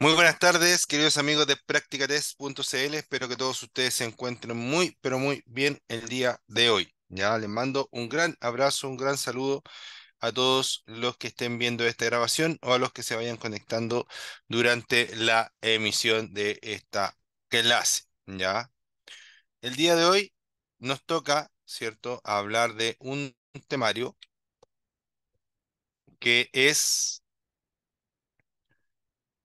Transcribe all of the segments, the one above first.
Muy buenas tardes, queridos amigos de practicatest.cl. Espero que todos ustedes se encuentren muy, pero muy bien el día de hoy. Ya les mando un gran abrazo, un gran saludo a todos los que estén viendo esta grabación o a los que se vayan conectando durante la emisión de esta clase. Ya. El día de hoy nos toca, ¿cierto?, hablar de un temario que es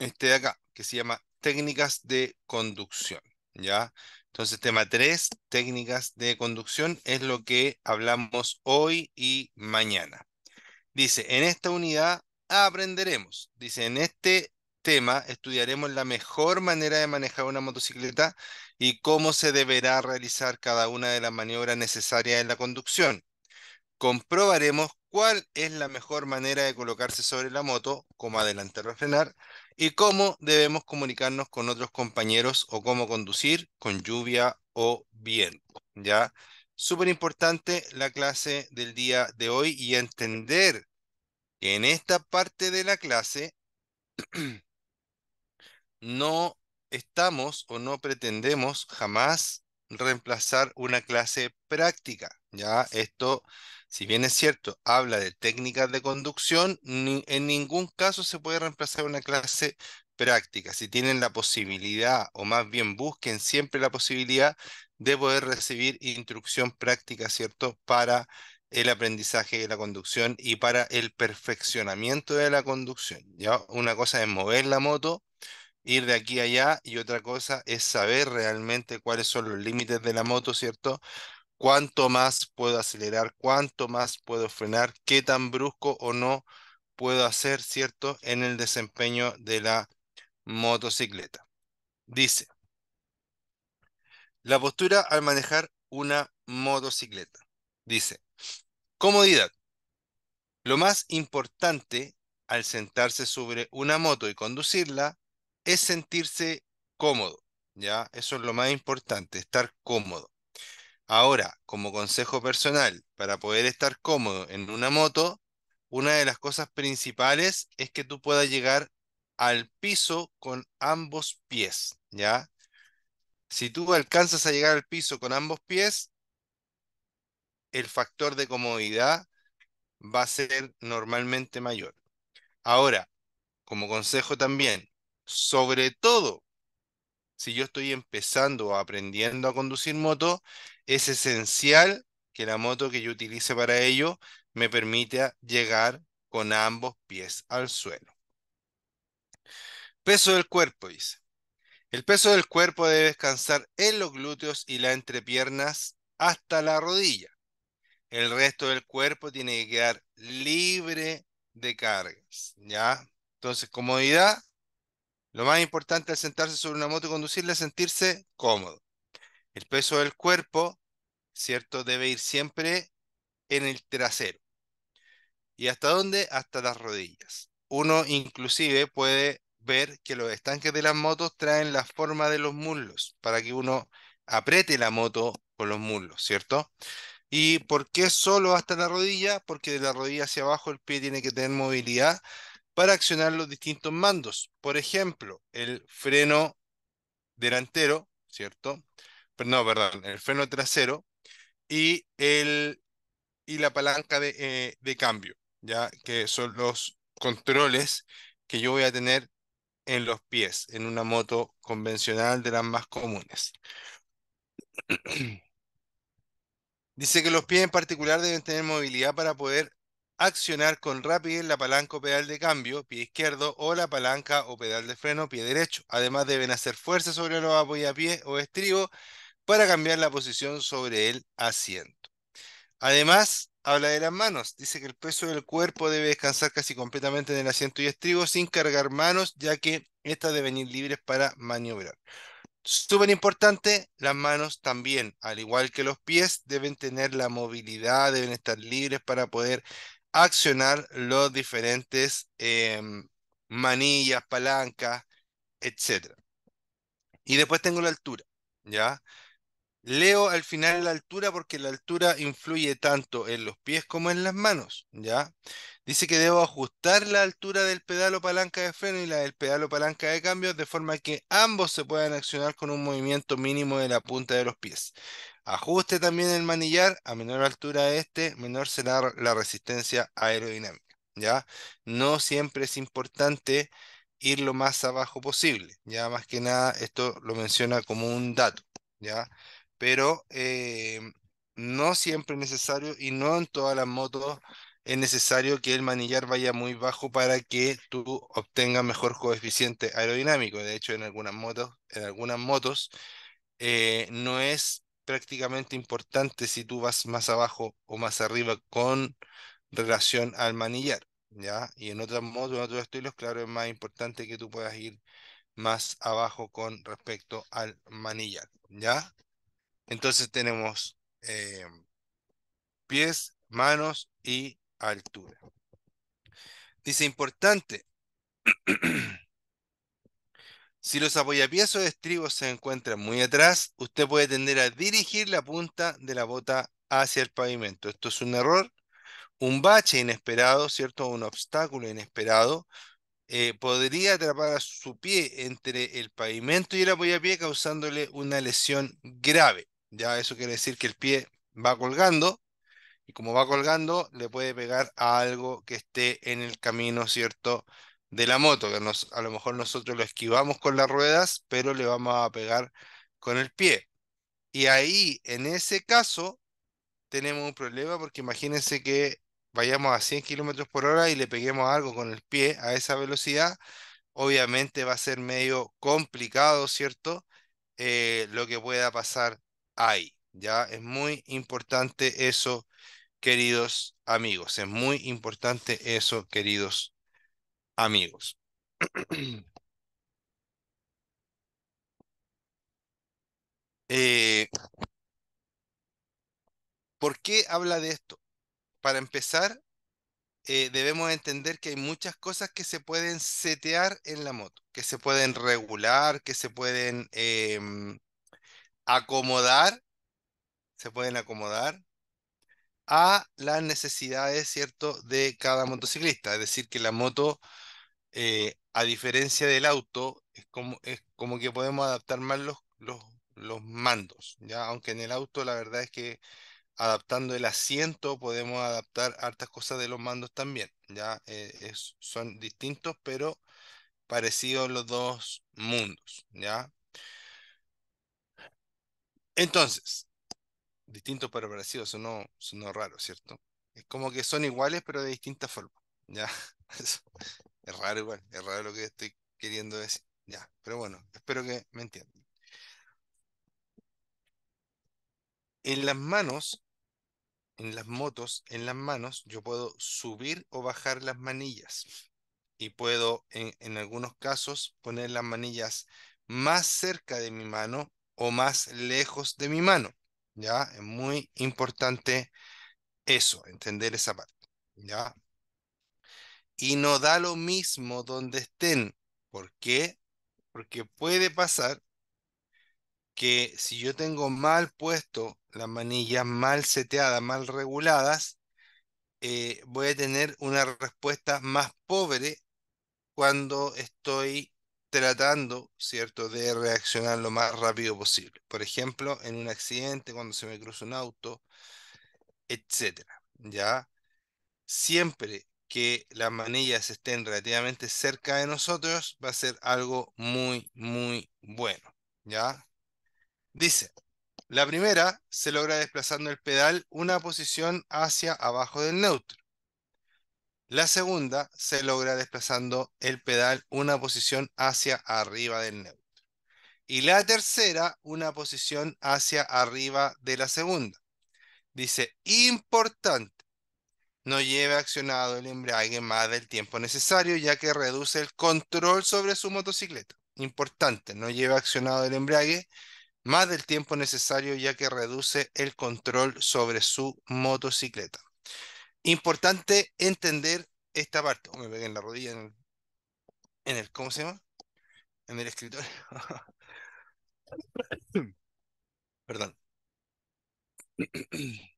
este de acá, que se llama técnicas de conducción, ¿ya? Entonces, tema 3, técnicas de conducción, es lo que hablamos hoy y mañana. Dice, en esta unidad aprenderemos, dice, en este tema estudiaremos la mejor manera de manejar una motocicleta y cómo se deberá realizar cada una de las maniobras necesarias en la conducción. Comprobaremos cuál es la mejor manera de colocarse sobre la moto, como adelantar o frenar, y cómo debemos comunicarnos con otros compañeros o cómo conducir con lluvia o viento. ¿Ya? Súper importante la clase del día de hoy y entender que en esta parte de la clase no estamos o no pretendemos jamás reemplazar una clase práctica. Ya, esto, si bien es cierto, habla de técnicas de conducción, en ningún caso se puede reemplazar una clase práctica. Si tienen la posibilidad, o más bien busquen siempre la posibilidad de poder recibir instrucción práctica, ¿cierto? Para el aprendizaje de la conducción y para el perfeccionamiento de la conducción. ¿ya? Una cosa es mover la moto, ir de aquí a allá, y otra cosa es saber realmente cuáles son los límites de la moto, ¿cierto? cuánto más puedo acelerar, cuánto más puedo frenar, qué tan brusco o no puedo hacer, ¿cierto?, en el desempeño de la motocicleta. Dice, la postura al manejar una motocicleta. Dice, comodidad. Lo más importante al sentarse sobre una moto y conducirla es sentirse cómodo, ¿ya? Eso es lo más importante, estar cómodo. Ahora, como consejo personal, para poder estar cómodo en una moto, una de las cosas principales es que tú puedas llegar al piso con ambos pies, ¿ya? Si tú alcanzas a llegar al piso con ambos pies, el factor de comodidad va a ser normalmente mayor. Ahora, como consejo también, sobre todo si yo estoy empezando o aprendiendo a conducir moto, es esencial que la moto que yo utilice para ello me permita llegar con ambos pies al suelo. Peso del cuerpo, dice. El peso del cuerpo debe descansar en los glúteos y la entrepiernas hasta la rodilla. El resto del cuerpo tiene que quedar libre de cargas, ¿ya? Entonces, comodidad. Lo más importante al sentarse sobre una moto y conducirla es sentirse cómodo. El peso del cuerpo, ¿cierto? Debe ir siempre en el trasero. ¿Y hasta dónde? Hasta las rodillas. Uno inclusive puede ver que los estanques de las motos traen la forma de los muslos para que uno apriete la moto con los muslos, ¿cierto? ¿Y por qué solo hasta la rodilla? Porque de la rodilla hacia abajo el pie tiene que tener movilidad para accionar los distintos mandos. Por ejemplo, el freno delantero, ¿cierto? no, perdón, el freno trasero y, el, y la palanca eh, de, cambio, ya que son los controles que yo voy a tener en los pies en una moto convencional de las más comunes. Dice que los pies en particular deben tener movilidad para poder accionar con rapidez la palanca o pedal de cambio, pie izquierdo, o la palanca o pedal de freno, pie derecho. Además deben hacer fuerza sobre los apoyapiés o estribo para cambiar la posición sobre el asiento. Además, habla de las manos. Dice que el peso del cuerpo debe descansar casi completamente en el asiento y estribo sin cargar manos, ya que estas deben ir libres para maniobrar. Súper importante, las manos también, al igual que los pies, deben tener la movilidad, deben estar libres para poder accionar los diferentes em, manillas, palancas, etc. Y después tengo la altura, ¿ya? Leo al final la altura porque la altura influye tanto en los pies como en las manos, ¿ya? Dice que debo ajustar la altura del pedal o palanca de freno y la del pedal o palanca de cambios de forma que ambos se puedan accionar con un movimiento mínimo de la punta de los pies. Ajuste también el manillar, a menor altura este, menor será la resistencia aerodinámica, ¿ya? No siempre es importante ir lo más abajo posible, ya más que nada esto lo menciona como un dato, ¿ya? pero eh, no siempre es necesario y no en todas las motos es necesario que el manillar vaya muy bajo para que tú obtengas mejor coeficiente aerodinámico. De hecho, en algunas motos, en algunas motos eh, no es prácticamente importante si tú vas más abajo o más arriba con relación al manillar. ¿ya? Y en otras motos, en otros estilos, claro, es más importante que tú puedas ir más abajo con respecto al manillar. ¿ya? Entonces tenemos eh, pies, manos y altura. Dice importante. si los apoyapiés o estribos se encuentran muy atrás, usted puede tender a dirigir la punta de la bota hacia el pavimento. Esto es un error, un bache inesperado, ¿cierto? Un obstáculo inesperado. Eh, podría atrapar a su pie entre el pavimento y el apoyapié causándole una lesión grave. Ya eso quiere decir que el pie va colgando y como va colgando le puede pegar a algo que esté en el camino, ¿cierto? De la moto, que a lo mejor nosotros lo esquivamos con las ruedas, pero le vamos a pegar con el pie. Y ahí, en ese caso, tenemos un problema porque imagínense que vayamos a 100 kilómetros por hora y le peguemos algo con el pie a esa velocidad, obviamente va a ser medio complicado, ¿cierto? Eh, lo que pueda pasar hay. Ya es muy importante eso, queridos amigos. Es muy importante eso, queridos amigos. Eh, ¿Por qué habla de esto? Para empezar, eh, debemos entender que hay muchas cosas que se pueden setear en la moto, que se pueden regular, que se pueden em, acomodar, se pueden acomodar a las necesidades, ¿cierto?, de cada motociclista. Es decir, que la moto, eh, a diferencia del auto, es como, es como que podemos adaptar más los, los, mandos, ¿ya? Aunque en el auto la verdad es que adaptando el asiento podemos adaptar hartas cosas de los mandos también, ¿ya? Eh, son distintos, pero parecidos los dos mundos, ¿ya? Entonces, distintos pero parecido, no sonó raro, ¿cierto? Es como que son iguales pero de distintas formas. Ya, es raro igual, es raro lo que estoy queriendo decir. Ya, pero bueno, espero que me entiendan. En las manos, en las motos, en las manos, yo puedo subir o bajar las manillas. Y puedo, en, en algunos casos, poner las manillas más cerca de mi mano o más lejos de mi mano. ¿Ya? Es muy importante eso, entender esa parte. ¿Ya? Y no da lo mismo donde estén. ¿Por qué? Porque puede pasar que si yo tengo mal puesto las manillas mal seteadas, mal reguladas, eh, voy a tener una respuesta más pobre cuando estoy tratando, ¿cierto?, de reaccionar lo más rápido posible. Por ejemplo, en un accidente, cuando se me cruza un auto, etc. ¿ya? Siempre que las manillas estén relativamente cerca de nosotros, va a ser algo muy, muy bueno, ¿ya? Dice, la primera se logra desplazando el pedal una posición hacia abajo del neutro. La segunda se logra desplazando el pedal una posición hacia arriba del neutro. Y la tercera, una posición hacia arriba de la segunda. Dice, importante, no lleve accionado el embrague más del tiempo necesario, ya que reduce el control sobre su motocicleta. Importante, no lleve accionado el embrague más del tiempo necesario, ya que reduce el control sobre su motocicleta. Importante entender esta parte. Oh, me pegué en la rodilla, en el, ¿cómo se llama? En el escritorio. Perdón.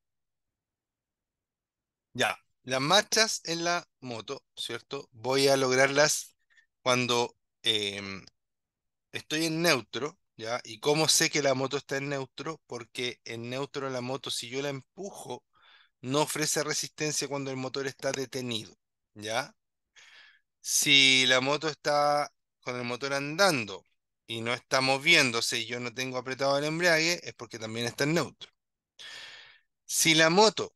ya, las marchas en la moto, ¿cierto? Voy a lograrlas cuando em, estoy en neutro, ¿ya? ¿Y cómo sé que la moto está en neutro? Porque en neutro la moto, si yo la empujo, no ofrece resistencia cuando el motor está detenido, ¿ya? Si la moto está con el motor andando y no está moviéndose y yo no tengo apretado el embrague, es porque también está en neutro. Si la moto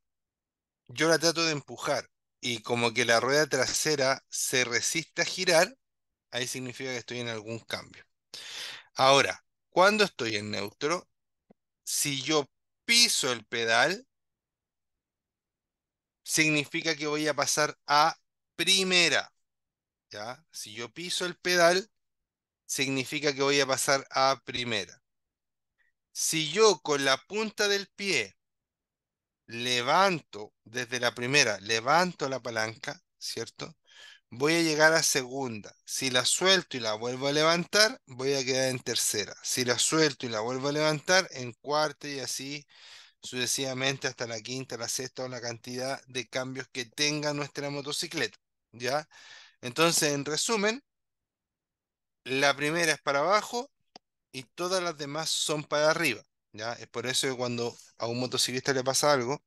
yo la trato de empujar y como que la rueda trasera se resiste a girar, ahí significa que estoy en algún cambio. Ahora, cuando estoy en neutro, si yo piso el pedal, significa que voy a pasar a primera. ¿ya? Si yo piso el pedal, significa que voy a pasar a primera. Si yo con la punta del pie levanto desde la primera, levanto la palanca, ¿cierto? Voy a llegar a segunda. Si la suelto y la vuelvo a levantar, voy a quedar en tercera. Si la suelto y la vuelvo a levantar, en cuarta y así sucesivamente hasta la quinta, la sexta o la cantidad de cambios que tenga nuestra motocicleta. ¿Ya? Entonces, en resumen, la primera es para abajo y todas las demás son para arriba. ¿ya? Es por eso que cuando a un motociclista le pasa algo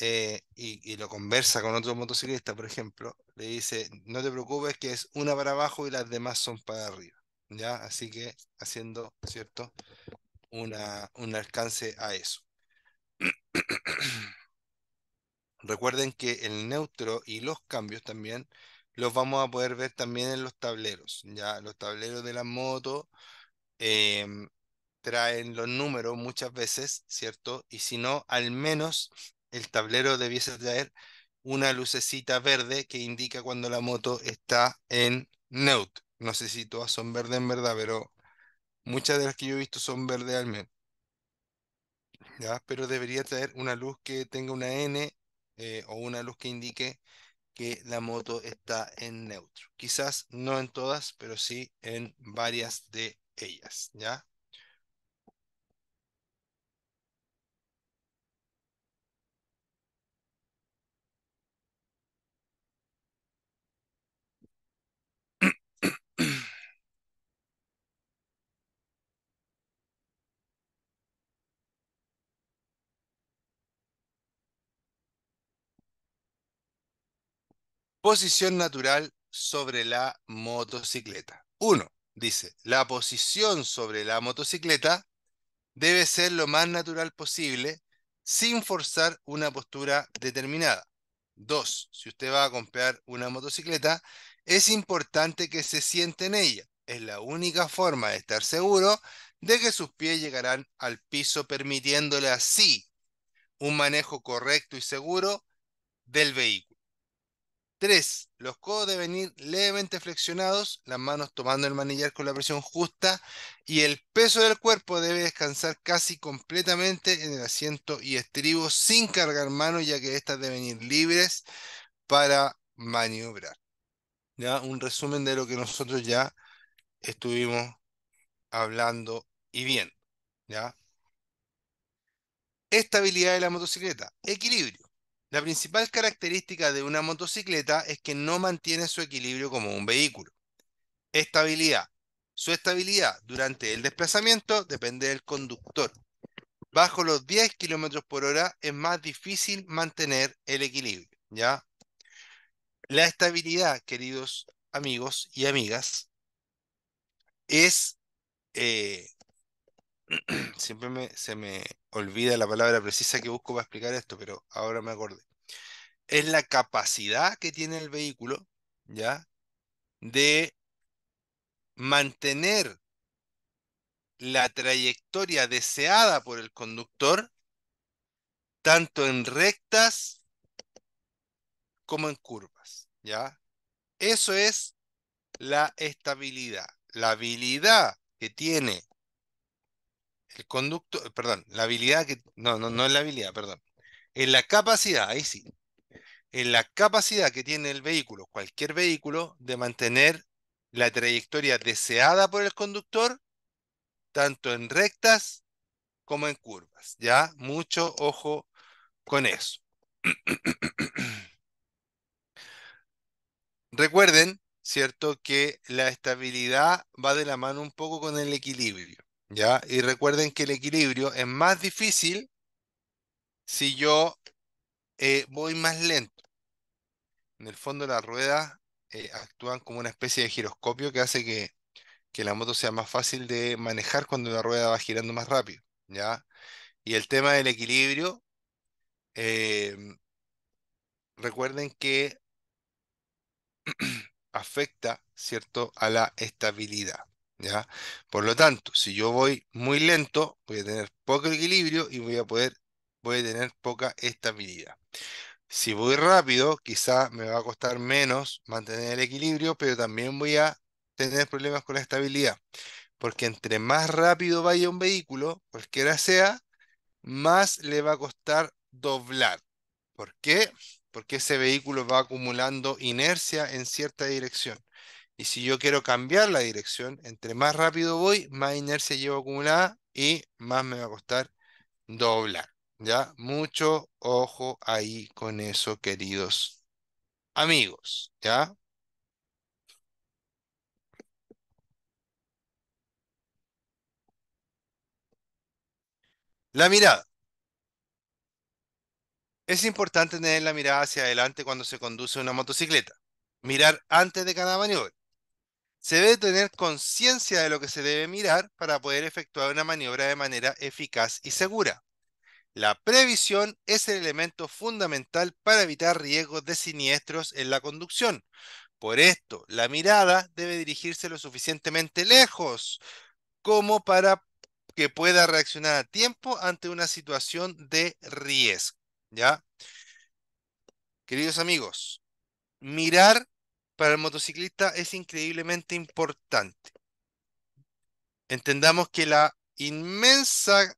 eh, y, lo conversa con otro motociclista, por ejemplo, le dice, no te preocupes que es una para abajo y las demás son para arriba. ¿ya? Así que haciendo, ¿cierto? Una, un alcance a eso. Recuerden que el neutro y los cambios también los vamos a poder ver también en los tableros. Ya los tableros de la moto em, traen los números muchas veces, ¿cierto? Y si no, al menos el tablero debiese traer una lucecita verde que indica cuando la moto está en neutro. No sé si todas son verdes en verdad, pero muchas de las que yo he visto son verdes al menos pero debería traer una luz que tenga una N eh, o una luz que indique que la moto está en neutro. Quizás no en todas, pero sí en varias de ellas, ¿ya? Posición natural sobre la motocicleta. Uno, dice, la posición sobre la motocicleta debe ser lo más natural posible sin forzar una postura determinada. Dos, si usted va a comprar una motocicleta, es importante que se siente en ella. Es la única forma de estar seguro de que sus pies llegarán al piso, permitiéndole así un manejo correcto y seguro del vehículo. Tres, los codos deben ir levemente flexionados, las manos tomando el manillar con la presión justa y el peso del cuerpo debe descansar casi completamente en el asiento y estribo sin cargar manos, ya que estas deben ir libres para maniobrar. Ya un resumen de lo que nosotros ya estuvimos hablando y bien. ¿ya? Estabilidad de la motocicleta, equilibrio. La principal característica de una motocicleta es que no mantiene su equilibrio como un vehículo. Estabilidad. Su estabilidad durante el desplazamiento depende del conductor. Bajo los 10 km por hora es más difícil mantener el equilibrio. ¿ya? La estabilidad, queridos amigos y amigas, es eh, siempre se me olvida la palabra precisa que busco para explicar esto, pero ahora me acordé. Es la capacidad que tiene el vehículo, ¿ya? De mantener la trayectoria deseada por el conductor, tanto en rectas como en curvas, ¿ya? Eso es la estabilidad. La habilidad que tiene el conducto, eh, perdón, la habilidad que, no, no, no es la habilidad, perdón, en la capacidad, ahí sí, en la capacidad que tiene el vehículo, cualquier vehículo, de mantener la trayectoria deseada por el conductor, tanto en rectas como en curvas. Ya, mucho ojo con eso. Recuerden, ¿cierto? Que la estabilidad va de la mano un poco con el equilibrio. ¿Ya? Y recuerden que el equilibrio es más difícil si yo eh, voy más lento. En el fondo las ruedas eh, actúan como una especie de giroscopio que hace que, la moto sea más fácil de manejar cuando la rueda va girando más rápido. ¿Ya? Y el tema del equilibrio, em, recuerden que afecta, ¿cierto?, a la estabilidad. Por lo tanto, si yo voy muy lento, voy a tener poco equilibrio y voy a poder, voy a tener poca estabilidad. Si voy rápido, quizá me va a costar menos mantener el equilibrio, pero también voy a tener problemas con la estabilidad. Porque entre más rápido vaya un vehículo, cualquiera sea, más le va a costar doblar. ¿Por qué? Porque ese vehículo va acumulando inercia en cierta dirección. Y si yo quiero cambiar la dirección, entre más rápido voy, más inercia llevo acumulada y más me va a costar doblar. ¿Ya? Mucho ojo ahí con eso, queridos amigos. ¿Ya? La mirada. Es importante tener la mirada hacia adelante cuando se conduce una motocicleta. Mirar antes de cada maniobra. Se debe tener conciencia de lo que se debe mirar para poder efectuar una maniobra de manera eficaz y segura. La previsión es el elemento fundamental para evitar riesgos de siniestros en la conducción. Por esto, la mirada debe dirigirse lo suficientemente lejos como para que pueda reaccionar a tiempo ante una situación de riesgo. ¿Ya? Queridos amigos, mirar para el motociclista es increíblemente importante. Entendamos que la inmensa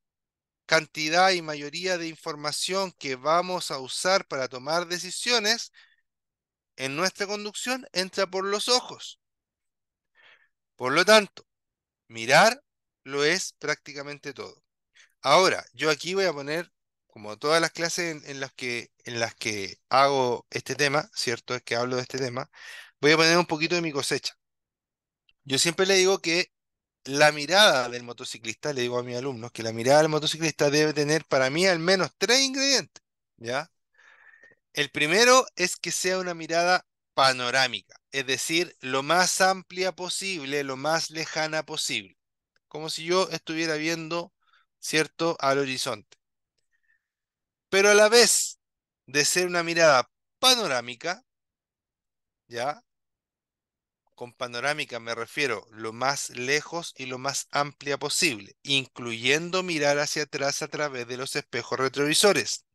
cantidad y mayoría de información que vamos a usar para tomar decisiones en nuestra conducción entra por los ojos. Por lo tanto, mirar lo es prácticamente todo. Ahora, yo aquí voy a poner, como todas las clases en, las, que, en las que hago este tema, ¿cierto? Es que hablo de este tema, voy a poner un poquito de mi cosecha. Yo siempre le digo que la mirada del motociclista, le digo a mis alumnos, que la mirada del motociclista debe tener para mí al menos tres ingredientes, ¿ya? El primero es que sea una mirada panorámica, es decir, lo más amplia posible, lo más lejana posible, como si yo estuviera viendo, ¿cierto?, al horizonte. Pero a la vez de ser una mirada panorámica, ¿ya? Con panorámica me refiero lo más lejos y lo más amplia posible, incluyendo mirar hacia atrás a través de los espejos retrovisores.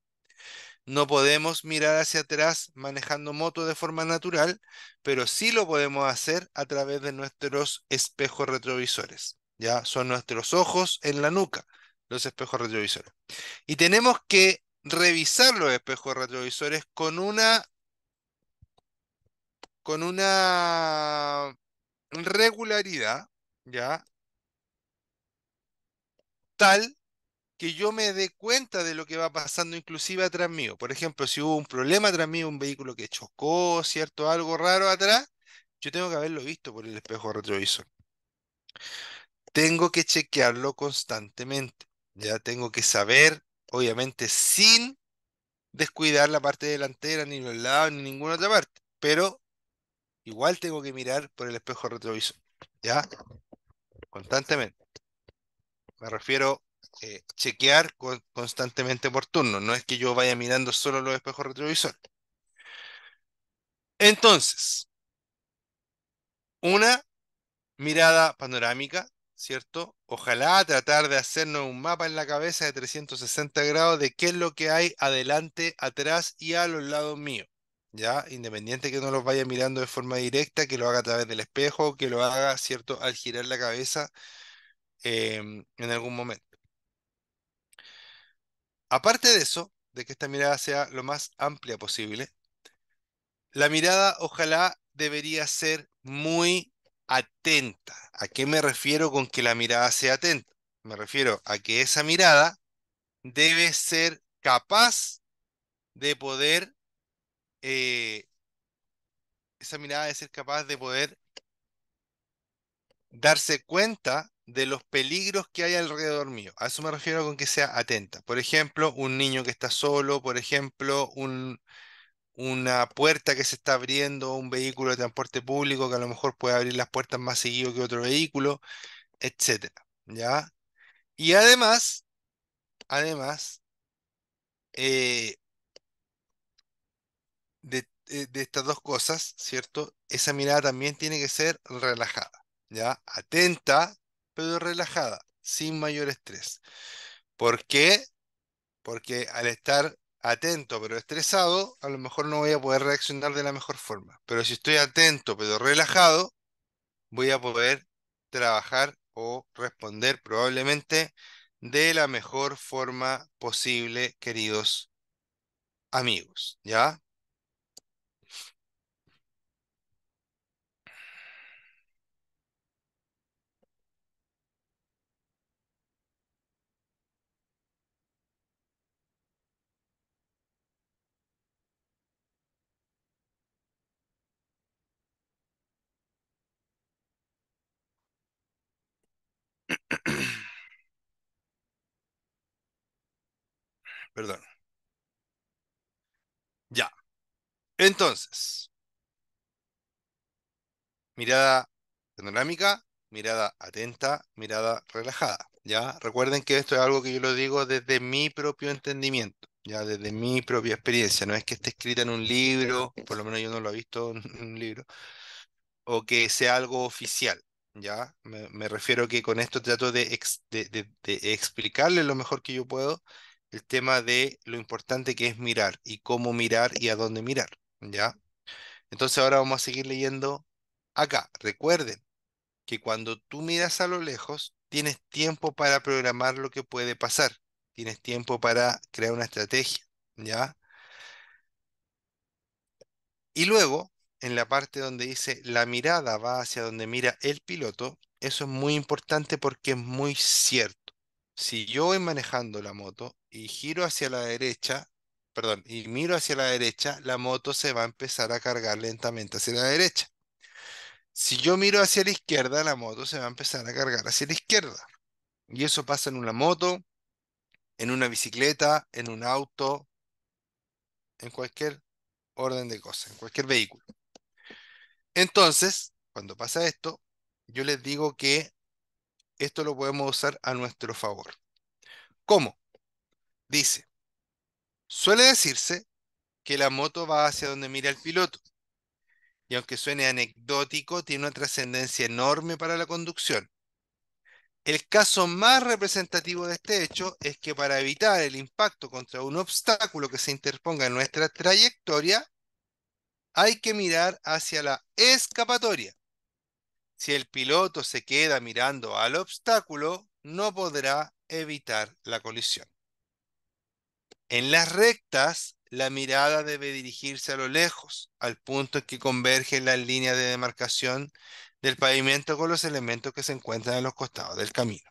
No podemos mirar hacia atrás manejando moto de forma natural, pero sí lo podemos hacer a través de nuestros espejos retrovisores. Ya son nuestros ojos en la nuca, los espejos retrovisores. Y tenemos que revisar los espejos retrovisores con una con una regularidad, ¿ya? Tal que yo me dé cuenta de lo que va pasando inclusive atrás mío. Por ejemplo, si hubo un problema atrás mío, un vehículo que chocó, ¿cierto? Algo raro atrás, yo tengo que haberlo visto por el espejo retrovisor. Tengo que chequearlo constantemente. Ya tengo que saber, obviamente, sin descuidar la parte delantera, ni los lados, ni ninguna otra parte. Pero igual tengo que mirar por el espejo retrovisor, ¿ya? Constantemente. Me refiero a eh, chequear constantemente por turno, no es que yo vaya mirando solo los espejos retrovisores. Entonces, una mirada panorámica, ¿cierto? Ojalá tratar de hacernos un mapa en la cabeza de 360 grados de qué es lo que hay adelante, atrás y a los lados míos. ¿ya? Independiente que uno los vaya mirando de forma directa, que lo haga a través del espejo, que lo haga, ¿cierto?, al girar la cabeza em, en algún momento. Aparte de eso, de que esta mirada sea lo más amplia posible, la mirada ojalá debería ser muy atenta. ¿A qué me refiero con que la mirada sea atenta? Me refiero a que esa mirada debe ser capaz de poder eh, esa mirada de ser capaz de poder darse cuenta de los peligros que hay alrededor mío. A eso me refiero con que sea atenta. Por ejemplo, un niño que está solo, por ejemplo, una puerta que se está abriendo, un vehículo de transporte público que a lo mejor puede abrir las puertas más seguido que otro vehículo, etcétera, ¿ya? Y además, además, eh, eh, de, estas dos cosas, ¿cierto? Esa mirada también tiene que ser relajada, ¿ya? Atenta, pero relajada, sin mayor estrés. ¿Por qué? Porque al estar atento pero estresado, a lo mejor no voy a poder reaccionar de la mejor forma. Pero si estoy atento pero relajado, voy a poder trabajar o responder probablemente de la mejor forma posible, queridos amigos, ¿ya? Perdón. Ya. Entonces, mirada panorámica, mirada atenta, mirada relajada. Ya, recuerden que esto es algo que yo lo digo desde mi propio entendimiento, ya desde mi propia experiencia. No es que esté escrita en un libro, por lo menos yo no lo he visto en un libro, o que sea algo oficial. ¿ya? Me, refiero que con esto trato de, de explicarle lo mejor que yo puedo el tema de lo importante que es mirar y cómo mirar y a dónde mirar, ¿ya? Entonces ahora vamos a seguir leyendo acá. Recuerden que cuando tú miras a lo lejos, tienes tiempo para programar lo que puede pasar. Tienes tiempo para crear una estrategia, ¿ya? Y luego en la parte donde dice la mirada va hacia donde mira el piloto, eso es muy importante porque es muy cierto. Si yo voy manejando la moto y giro hacia la derecha, perdón, y miro hacia la derecha, la moto se va a empezar a cargar lentamente hacia la derecha. Si yo miro hacia la izquierda, la moto se va a empezar a cargar hacia la izquierda. Y eso pasa en una moto, en una bicicleta, en un auto, en cualquier orden de cosas, en cualquier vehículo. Entonces, cuando pasa esto, yo les digo que esto lo podemos usar a nuestro favor. ¿Cómo? Dice, suele decirse que la moto va hacia donde mira el piloto. Y aunque suene anecdótico, tiene una trascendencia enorme para la conducción. El caso más representativo de este hecho es que para evitar el impacto contra un obstáculo que se interponga en nuestra trayectoria, hay que mirar hacia la escapatoria. Si el piloto se queda mirando al obstáculo, no podrá evitar la colisión. En las rectas, la mirada debe dirigirse a lo lejos, al punto en que convergen las líneas de demarcación del pavimento con los elementos que se encuentran en los costados del camino.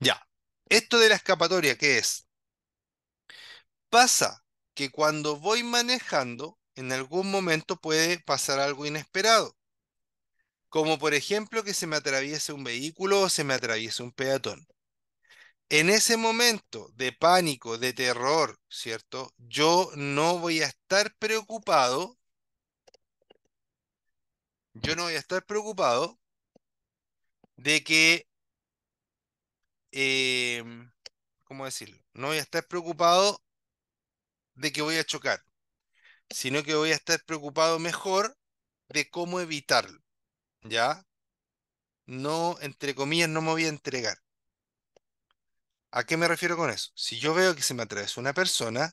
Ya, esto de la escapatoria, ¿qué es? Pasa que cuando voy manejando, en algún momento puede pasar algo inesperado. Como por ejemplo que se me atraviese un vehículo o se me atraviese un peatón. En ese momento de pánico, de terror, ¿cierto? Yo no voy a estar preocupado. Yo no voy a estar preocupado de que, em, ¿cómo decirlo? No voy a estar preocupado de que voy a chocar sino que voy a estar preocupado mejor de cómo evitarlo. ¿Ya? No, entre comillas, no me voy a entregar. ¿A qué me refiero con eso? Si yo veo que se me atraviesa una persona,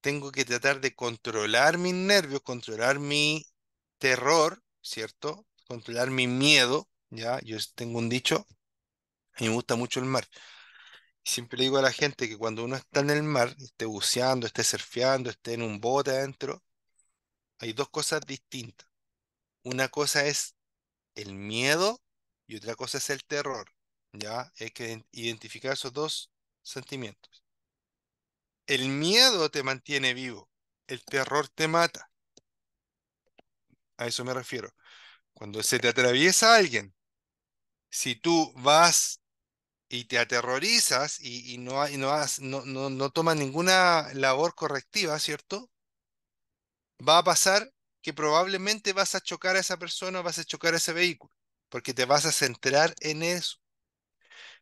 tengo que tratar de controlar mis nervios, controlar mi terror, ¿cierto? Controlar mi miedo, ¿ya? Yo tengo un dicho, a mí me gusta mucho el mar. Siempre le digo a la gente que cuando uno está en el mar, esté buceando, esté surfeando, esté en un bote adentro, hay dos cosas distintas. Una cosa es el miedo y otra cosa es el terror. ¿ya? Hay que identificar esos dos sentimientos. El miedo te mantiene vivo, el terror te mata. A eso me refiero. Cuando se te atraviesa alguien, si tú vas y te aterrorizas y, no, no, no, tomas ninguna labor correctiva, ¿cierto? Va a pasar que probablemente vas a chocar a esa persona, vas a chocar a ese vehículo, porque te vas a centrar en eso.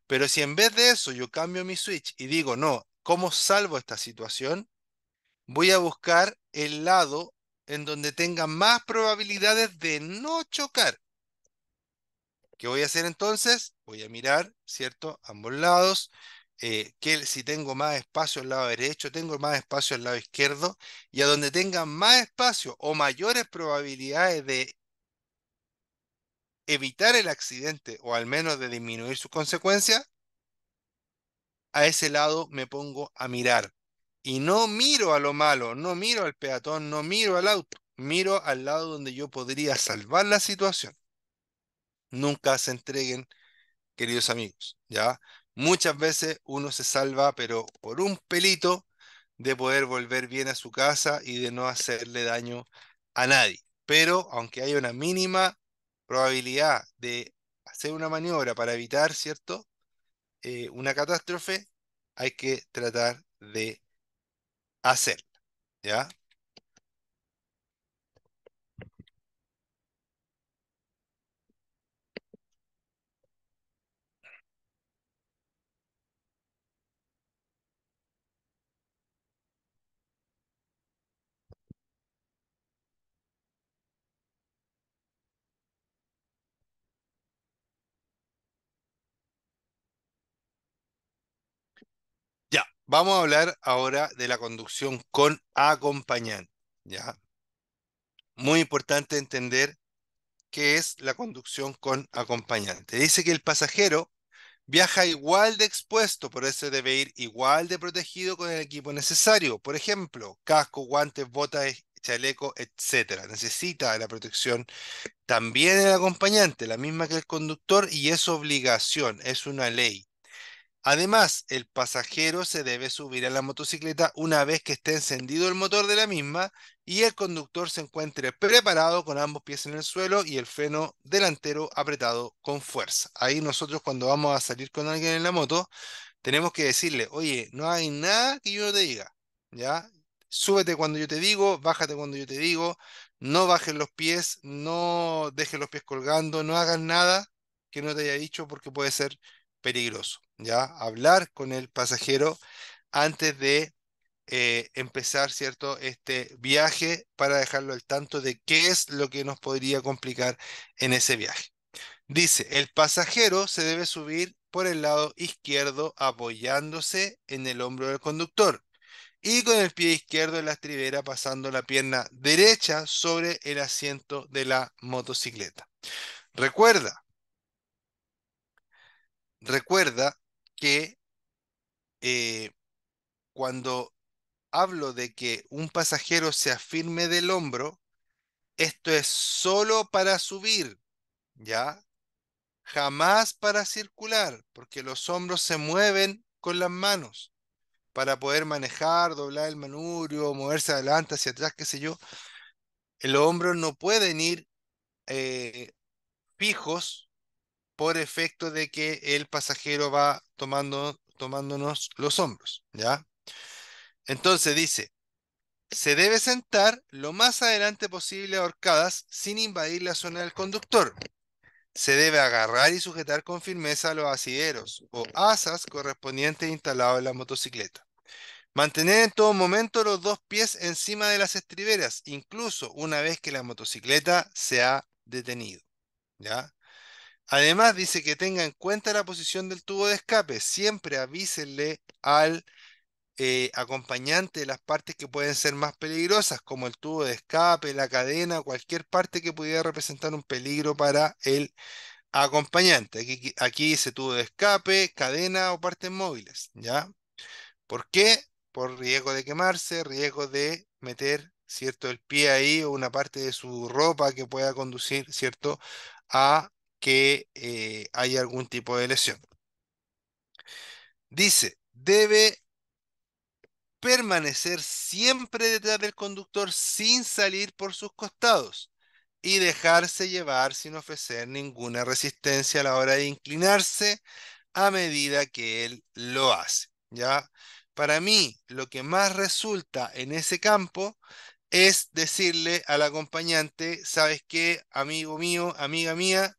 Pero si en vez de eso yo cambio mi switch y digo, no, ¿cómo salvo esta situación? Voy a buscar el lado en donde tenga más probabilidades de no chocar. ¿Qué voy a hacer entonces? Voy a mirar, ¿cierto? Ambos lados. Eh, que si tengo más espacio al lado derecho, tengo más espacio al lado izquierdo, y a donde tenga más espacio o mayores probabilidades de evitar el accidente o al menos de disminuir sus consecuencias, a ese lado me pongo a mirar. Y no miro a lo malo, no miro al peatón, no miro al auto, miro al lado donde yo podría salvar la situación. Nunca se entreguen, queridos amigos, ¿ya? Muchas veces uno se salva, pero por un pelito, de poder volver bien a su casa y de no hacerle daño a nadie. Pero aunque haya una mínima probabilidad de hacer una maniobra para evitar, ¿cierto? Eh, una catástrofe, hay que tratar de hacerla, ¿ya? Vamos a hablar ahora de la conducción con acompañante. ¿ya? Muy importante entender qué es la conducción con acompañante. Dice que el pasajero viaja igual de expuesto, por eso debe ir igual de protegido con el equipo necesario. Por ejemplo, casco, guantes, botas, chaleco, etc. Necesita la protección también el acompañante, la misma que el conductor, y es obligación, es una ley. Además, el pasajero se debe subir a la motocicleta una vez que esté encendido el motor de la misma y el conductor se encuentre preparado con ambos pies en el suelo y el freno delantero apretado con fuerza. Ahí nosotros cuando vamos a salir con alguien en la moto, tenemos que decirle, oye, no hay nada que yo no te diga, ¿ya? Súbete cuando yo te digo, bájate cuando yo te digo, no bajes los pies, no dejes los pies colgando, no hagas nada que no te haya dicho porque puede ser peligroso. ¿ya? Hablar con el pasajero antes de eh, empezar ¿cierto? este viaje para dejarlo al tanto de qué es lo que nos podría complicar en ese viaje. Dice, el pasajero se debe subir por el lado izquierdo apoyándose en el hombro del conductor y con el pie izquierdo en la estribera pasando la pierna derecha sobre el asiento de la motocicleta. Recuerda, Recuerda que eh, cuando hablo de que un pasajero se afirme del hombro, esto es solo para subir, ¿ya? Jamás para circular, porque los hombros se mueven con las manos para poder manejar, doblar el manubrio, moverse adelante, hacia atrás, qué sé yo. Los hombros no pueden ir eh, fijos por efecto de que el pasajero va tomando, tomándonos los hombros, ¿ya? Entonces dice, se debe sentar lo más adelante posible ahorcadas sin invadir la zona del conductor. Se debe agarrar y sujetar con firmeza los asideros o asas correspondientes instalados en la motocicleta. Mantener en todo momento los dos pies encima de las estriberas, incluso una vez que la motocicleta se ha detenido. ¿Ya? Además, dice que tenga en cuenta la posición del tubo de escape. Siempre avísenle al eh, acompañante las partes que pueden ser más peligrosas, como el tubo de escape, la cadena, cualquier parte que pudiera representar un peligro para el acompañante. Aquí, aquí dice tubo de escape, cadena o partes móviles. ¿ya? ¿Por qué? Por riesgo de quemarse, riesgo de meter ¿cierto? el pie ahí o una parte de su ropa que pueda conducir ¿cierto? a que eh, hay algún tipo de lesión. Dice, debe permanecer siempre detrás del conductor sin salir por sus costados y dejarse llevar sin ofrecer ninguna resistencia a la hora de inclinarse a medida que él lo hace. ¿ya? Para mí, lo que más resulta en ese campo es decirle al acompañante, ¿sabes qué, amigo mío, amiga mía?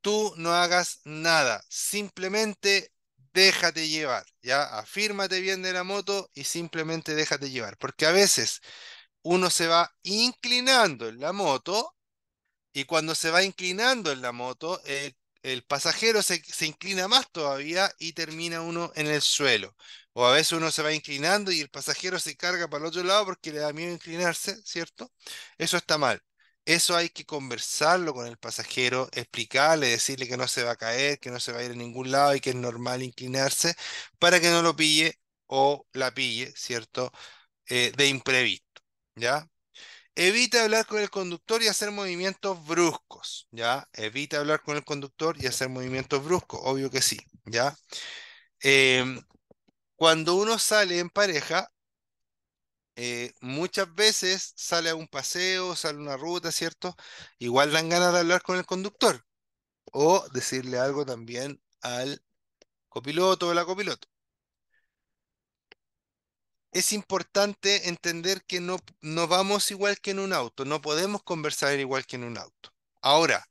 Tú no hagas nada, simplemente déjate llevar, ¿ya? Afírmate bien de la moto y simplemente déjate llevar, porque a veces uno se va inclinando en la moto y cuando se va inclinando en la moto, el, pasajero se, se, inclina más todavía y termina uno en el suelo. O a veces uno se va inclinando y el pasajero se carga para el otro lado porque le da miedo inclinarse, ¿cierto? Eso está mal. Eso hay que conversarlo con el pasajero, explicarle, decirle que no se va a caer, que no se va a ir a ningún lado y que es normal inclinarse para que no lo pille o la pille, ¿cierto? Eh, de imprevisto, ¿ya? Evita hablar con el conductor y hacer movimientos bruscos, ¿ya? Evita hablar con el conductor y hacer movimientos bruscos, obvio que sí, ¿ya? Em, cuando uno sale en pareja, eh, muchas veces sale a un paseo, sale a una ruta, ¿cierto? Igual dan ganas de hablar con el conductor o decirle algo también al copiloto o la copiloto. Es importante entender que no, no vamos igual que en un auto, no podemos conversar igual que en un auto. Ahora,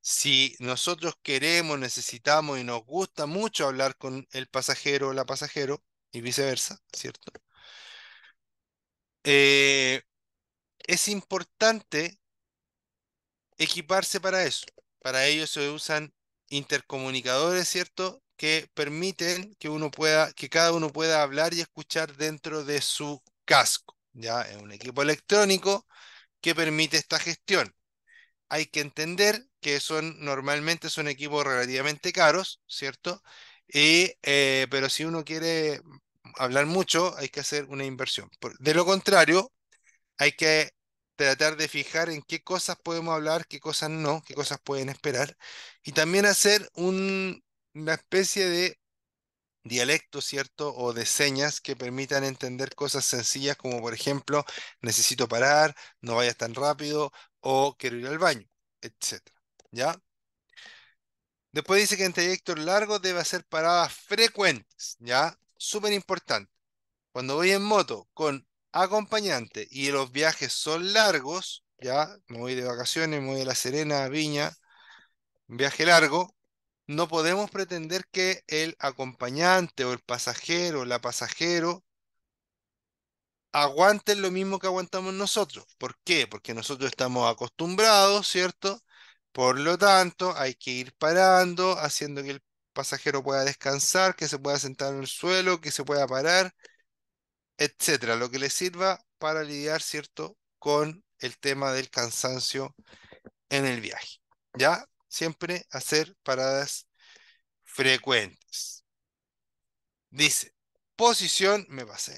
si nosotros queremos, necesitamos y nos gusta mucho hablar con el pasajero o la pasajero y viceversa, ¿cierto? Eh, es importante equiparse para eso. Para ello se usan intercomunicadores, ¿cierto? Que permiten que uno pueda, que cada uno pueda hablar y escuchar dentro de su casco. Ya es un equipo electrónico que permite esta gestión. Hay que entender que son normalmente son equipos relativamente caros, ¿cierto? Eh, pero si uno quiere hablar mucho, hay que hacer una inversión. De lo contrario, hay que tratar de fijar en qué cosas podemos hablar, qué cosas no, qué cosas pueden esperar, y también hacer una especie de dialecto, ¿cierto? O de señas que permitan entender cosas sencillas como, por ejemplo, necesito parar, no vayas tan rápido, o quiero ir al baño, etc. ¿Ya? Después dice que en trayectos largos debe hacer paradas frecuentes, ¿ya? súper importante. Cuando voy en moto con acompañante y los viajes son largos, ya me voy de vacaciones, me voy a La Serena, a Viña, viaje largo, no podemos pretender que el acompañante o el pasajero la pasajero aguanten lo mismo que aguantamos nosotros. ¿Por qué? Porque nosotros estamos acostumbrados, ¿cierto? Por lo tanto, hay que ir parando, haciendo que el pasajero pueda descansar, que se pueda sentar en el suelo, que se pueda parar, etcétera, lo que le sirva para lidiar, ¿cierto?, con el tema del cansancio en el viaje. ¿Ya? Siempre hacer paradas frecuentes. Dice, posición, me pasé.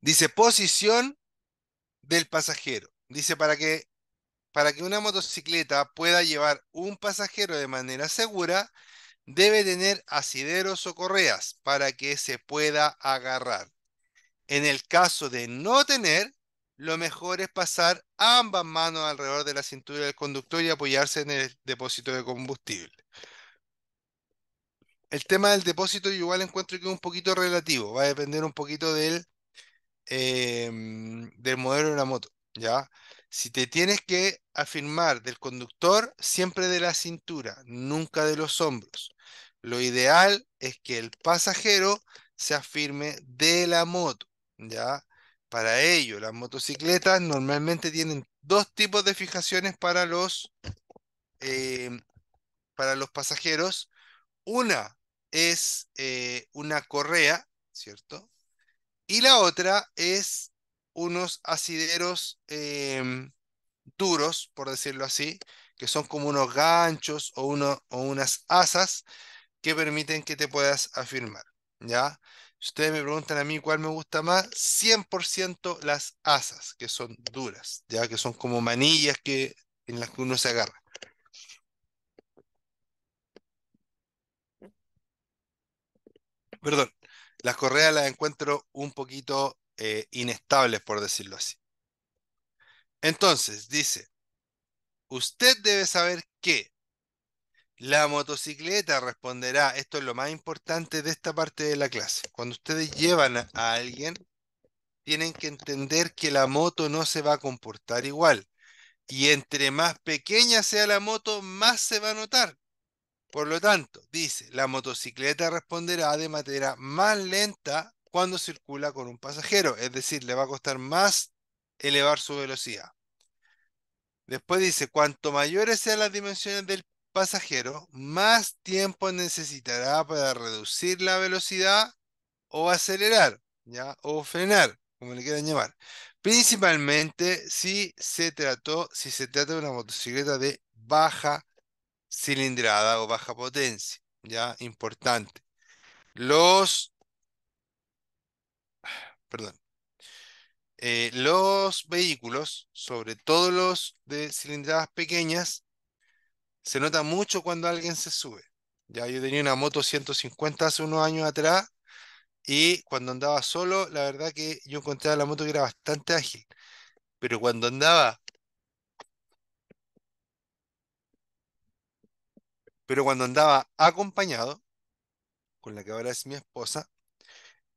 Dice posición del pasajero. Dice para que, para que una motocicleta pueda llevar un pasajero de manera segura, debe tener asideros o correas para que se pueda agarrar. En el caso de no tener, lo mejor es pasar ambas manos alrededor de la cintura del conductor y apoyarse en el depósito de combustible. El tema del depósito igual encuentro que es un poquito relativo, va a depender un poquito del Em, del modelo de la moto, ¿ya? Si te tienes que afirmar del conductor, siempre de la cintura, nunca de los hombros. Lo ideal es que el pasajero se afirme de la moto, ¿ya? Para ello, las motocicletas normalmente tienen dos tipos de fijaciones para los, em, para los pasajeros. Una es eh, una correa, ¿cierto? Y la otra es unos asideros em, duros, por decirlo así, que son como unos ganchos o, o unas asas que permiten que te puedas afirmar. ¿ya? Si ustedes me preguntan a mí cuál me gusta más, 100% las asas, que son duras, ya que son como manillas que, en las que uno se agarra. Perdón las correas las encuentro un poquito eh, inestables, por decirlo así. Entonces, dice, usted debe saber que la motocicleta responderá, esto es lo más importante de esta parte de la clase, cuando ustedes llevan a alguien, tienen que entender que la moto no se va a comportar igual. Y entre más pequeña sea la moto, más se va a notar. Por lo tanto, dice, la motocicleta responderá de manera más lenta cuando circula con un pasajero, es decir, le va a costar más elevar su velocidad. Después dice, cuanto mayores sean las dimensiones del pasajero, más tiempo necesitará para reducir la velocidad o acelerar, ¿ya? o frenar, como le quieran llamar. Principalmente si se trató, si se trata de una motocicleta de baja cilindrada o baja potencia, ¿ya? Importante. Los, perdón, eh, los vehículos, sobre todo los de cilindradas pequeñas, se nota mucho cuando alguien se sube. Ya yo tenía una moto 150 hace unos años atrás y cuando andaba solo, la verdad que yo encontraba la moto que era bastante ágil. Pero cuando andaba Pero cuando andaba acompañado, con la que ahora es mi esposa,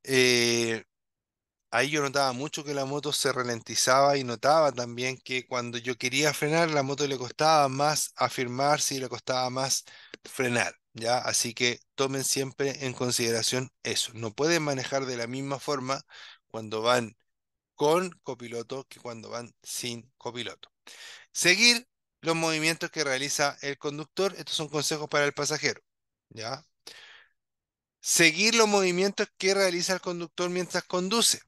eh, ahí yo notaba mucho que la moto se ralentizaba y notaba también que cuando yo quería frenar, la moto le costaba más afirmarse y le costaba más frenar. ¿ya? Así que tomen siempre en consideración eso. No pueden manejar de la misma forma cuando van con copiloto que cuando van sin copiloto. Seguir los movimientos que realiza el conductor. Estos son consejos para el pasajero. ¿Ya? Seguir los movimientos que realiza el conductor mientras conduce.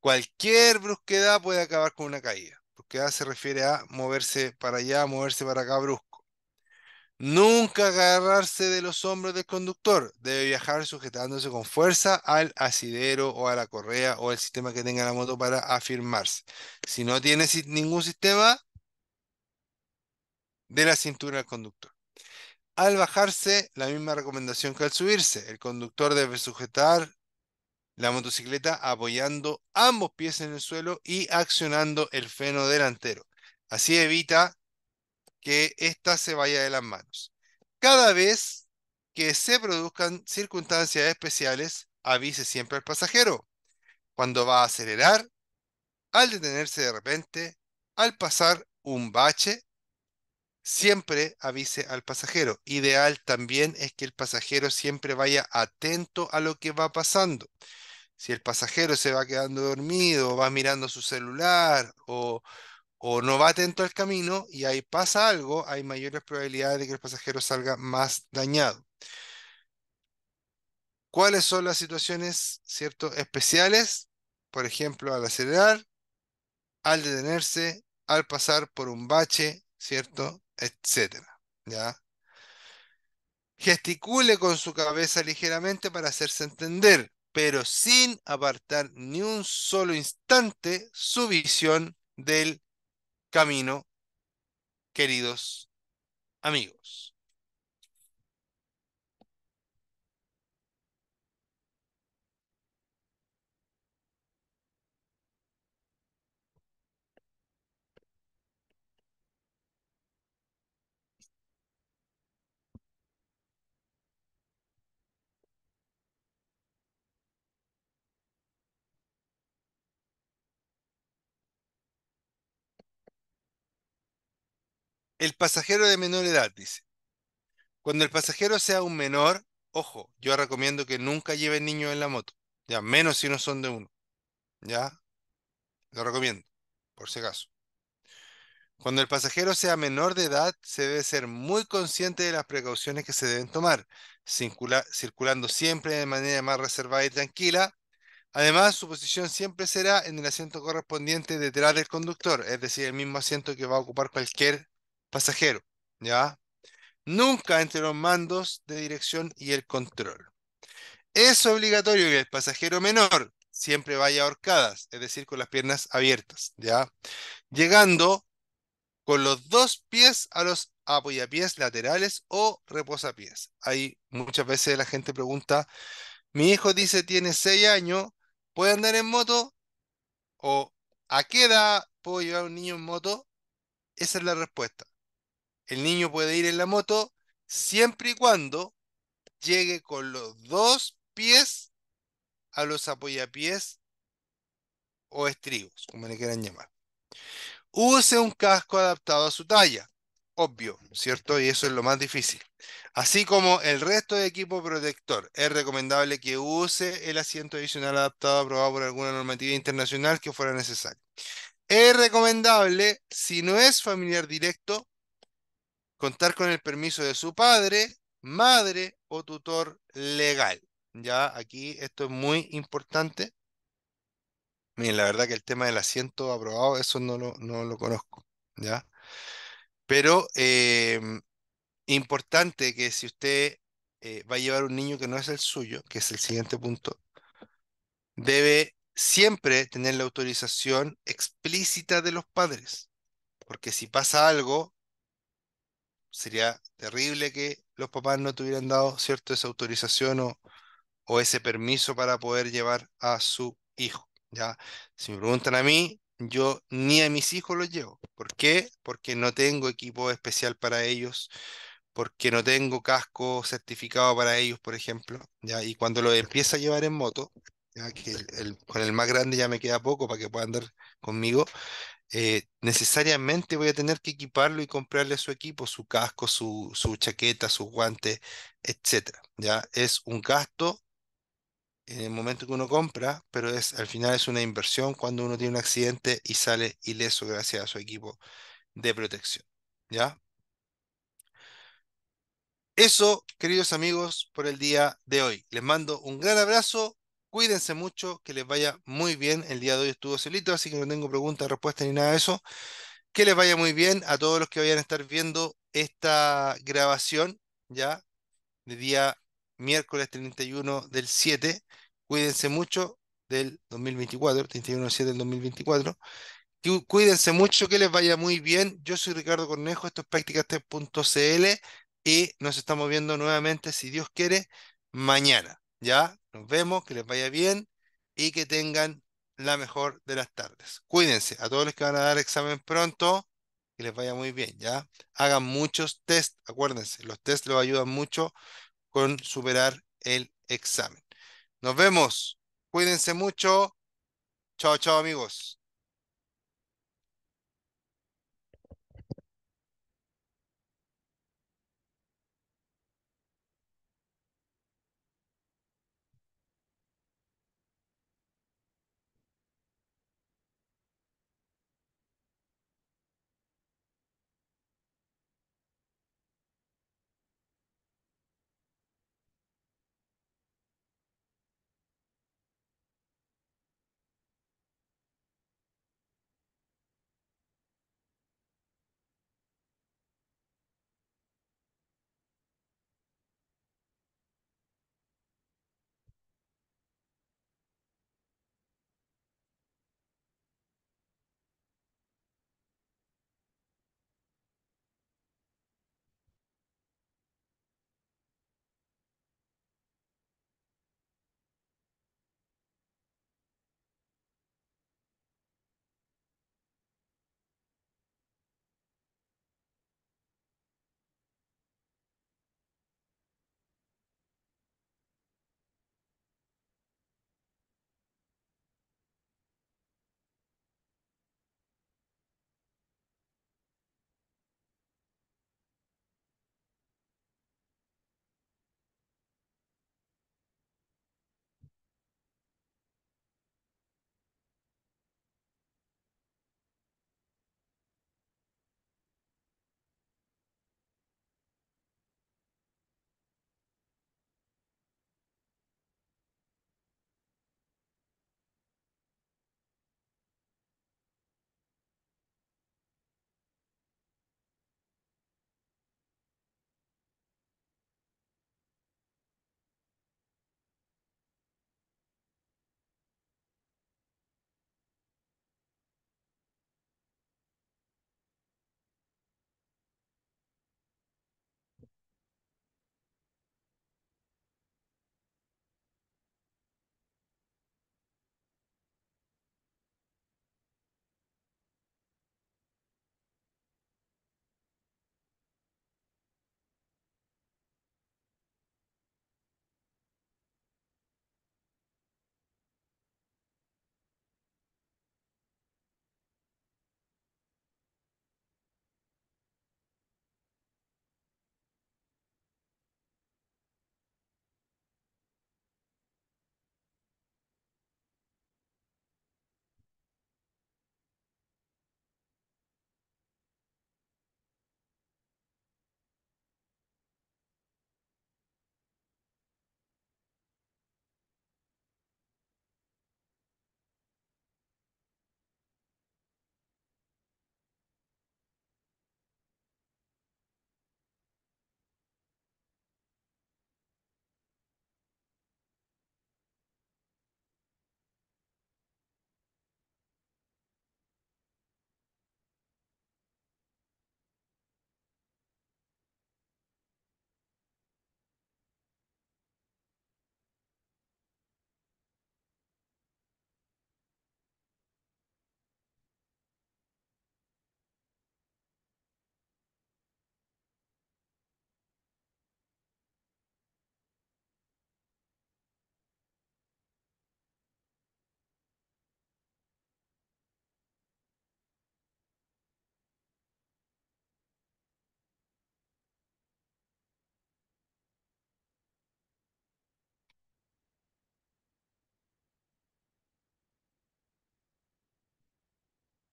Cualquier brusquedad puede acabar con una caída. Brusquedad se refiere a moverse para allá, moverse para acá brusco. Nunca agarrarse de los hombros del conductor. Debe viajar sujetándose con fuerza al asidero o a la correa o al sistema que tenga la moto para afirmarse. Si no tiene ningún sistema, de la cintura al conductor. Al bajarse, la misma recomendación que al subirse. El conductor debe sujetar la motocicleta apoyando ambos pies en el suelo y accionando el freno delantero. Así evita que ésta se vaya de las manos. Cada vez que se produzcan circunstancias especiales, avise siempre al pasajero. Cuando va a acelerar, al detenerse de repente, al pasar un bache siempre avise al pasajero. Ideal también es que el pasajero siempre vaya atento a lo que va pasando. Si el pasajero se va quedando dormido, va mirando su celular o, no va atento al camino y ahí pasa algo, hay mayores probabilidades de que el pasajero salga más dañado. ¿Cuáles son las situaciones ¿cierto? especiales? Por ejemplo, al acelerar, al detenerse, al pasar por un bache, ¿cierto? etcétera. Gesticule con su cabeza ligeramente para hacerse entender, pero sin apartar ni un solo instante su visión del camino, queridos amigos. El pasajero de menor edad, dice. Cuando el pasajero sea un menor, ojo, yo recomiendo que nunca lleve niños en la moto, ya menos si no son de uno. ¿Ya? Lo recomiendo, por si acaso. Cuando el pasajero sea menor de edad, se debe ser muy consciente de las precauciones que se deben tomar, circulando siempre de manera más reservada y tranquila. Además, su posición siempre será en el asiento correspondiente detrás del conductor, es decir, el mismo asiento que va a ocupar cualquier pasajero, ¿ya? Nunca entre los mandos de dirección y el control. Es obligatorio que el pasajero menor siempre vaya ahorcadas, es decir, con las piernas abiertas, ¿ya? Llegando con los dos pies a los apoyapiés laterales o reposapiés. Ahí muchas veces la gente pregunta, mi hijo dice tiene 6 años, ¿puede andar en moto? ¿O a qué edad puedo llevar un niño en moto? Esa es la respuesta. El niño puede ir en la moto siempre y cuando llegue con los dos pies a los apoyapiés o estribos, como le quieran llamar. Use un casco adaptado a su talla, obvio, ¿cierto? Y eso es lo más difícil. Así como el resto de equipo protector, es recomendable que use el asiento adicional adaptado aprobado por alguna normativa internacional que fuera necesario. Es recomendable, si no es familiar directo, contar con el permiso de su padre, madre o tutor legal. Ya aquí esto es muy importante. Miren, la verdad que el tema del asiento aprobado, eso no lo, no lo conozco, ¿ya? Pero em, importante que si usted eh, va a llevar un niño que no es el suyo, que es el siguiente punto, debe siempre tener la autorización explícita de los padres, porque si pasa algo, sería terrible que los papás no tuvieran dado cierto esa autorización o, ese permiso para poder llevar a su hijo. ¿ya? Si me preguntan a mí, yo ni a mis hijos los llevo. ¿Por qué? Porque no tengo equipo especial para ellos, porque no tengo casco certificado para ellos, por ejemplo. ¿ya? Y cuando lo empieza a llevar en moto, ya que con el más grande ya me queda poco para que pueda andar conmigo. Eh, necesariamente voy a tener que equiparlo y comprarle su equipo, su casco, su, su chaqueta, su guante etc. ¿ya? Es un gasto en el momento que uno compra, pero es, al final es una inversión cuando uno tiene un accidente y sale ileso gracias a su equipo de protección. ¿ya? Eso, queridos amigos, por el día de hoy. Les mando un gran abrazo Cuídense mucho, que les vaya muy bien. El día de hoy estuvo solito, así que no tengo preguntas, respuestas ni nada de eso. Que les vaya muy bien a todos los que vayan a estar viendo esta grabación, ya, de día miércoles 31 del 7. Cuídense mucho del 2024, 31 del 7 del 2024. Cuídense mucho, que les vaya muy bien. Yo soy Ricardo Cornejo, esto es practicastep.cl y nos estamos viendo nuevamente, si Dios quiere, mañana. ¿Ya? Nos vemos, que les vaya bien y que tengan la mejor de las tardes. Cuídense, a todos los que van a dar examen pronto, que les vaya muy bien, ¿ya? Hagan muchos test, acuérdense, los test los ayudan mucho con superar el examen. Nos vemos, cuídense mucho. Chao, chao amigos.